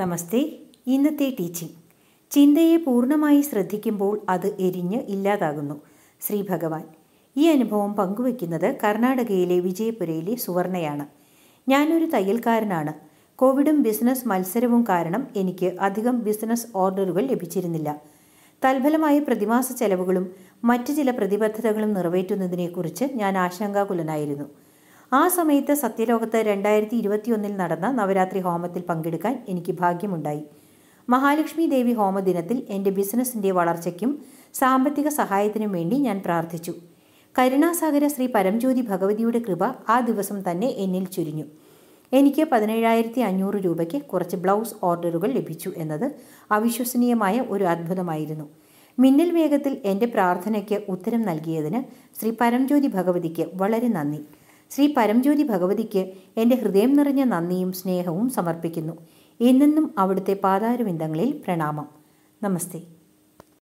നമസ്തേ ഇന്നത്തെ ടീച്ചിങ് ചിന്തയെ പൂർണ്ണമായി ശ്രദ്ധിക്കുമ്പോൾ അത് എരിഞ്ഞ് ഇല്ലാതാകുന്നു ശ്രീ ഭഗവാൻ ഈ അനുഭവം പങ്കുവെക്കുന്നത് കർണാടകയിലെ വിജയപുരയിലെ സുവർണയാണ് ഞാനൊരു തയ്യൽക്കാരനാണ് കോവിഡും ബിസിനസ് മത്സരവും കാരണം എനിക്ക് അധികം ബിസിനസ് ഓർഡറുകൾ ലഭിച്ചിരുന്നില്ല തൽഫലമായ പ്രതിമാസ ചെലവുകളും മറ്റ് ചില പ്രതിബദ്ധതകളും നിറവേറ്റുന്നതിനെക്കുറിച്ച് ഞാൻ ആശങ്കാകുലനായിരുന്നു ആ സമയത്ത് സത്യലോകത്ത് രണ്ടായിരത്തി ഇരുപത്തിയൊന്നിൽ നടന്ന നവരാത്രി ഹോമത്തിൽ പങ്കെടുക്കാൻ എനിക്ക് ഭാഗ്യമുണ്ടായി മഹാലക്ഷ്മി ദേവി ഹോമ ദിനത്തിൽ എൻ്റെ ബിസിനസ്സിൻ്റെ വളർച്ചയ്ക്കും സാമ്പത്തിക സഹായത്തിനും വേണ്ടി ഞാൻ പ്രാർത്ഥിച്ചു കരുണാസാഗര ശ്രീ പരംജ്യോതി ഭഗവതിയുടെ കൃപ ആ ദിവസം തന്നെ എന്നിൽ ചുരിഞ്ഞു എനിക്ക് പതിനേഴായിരത്തി അഞ്ഞൂറ് രൂപയ്ക്ക് കുറച്ച് ബ്ലൗസ് ഓർഡറുകൾ ലഭിച്ചു എന്നത് അവിശ്വസനീയമായ ഒരു അത്ഭുതമായിരുന്നു മിന്നൽ വേഗത്തിൽ എൻ്റെ പ്രാർത്ഥനയ്ക്ക് ഉത്തരം നൽകിയതിന് ശ്രീ പരംജ്യോതി ഭഗവതിക്ക് വളരെ നന്ദി ശ്രീ പരംജ്യോതി ഭഗവതിക്ക് എൻ്റെ ഹൃദയം നിറഞ്ഞ നന്ദിയും സ്നേഹവും സമർപ്പിക്കുന്നു എന്നെന്നും അവിടുത്തെ പാതാരവിന്ദങ്ങളിൽ പ്രണാമം നമസ്തേ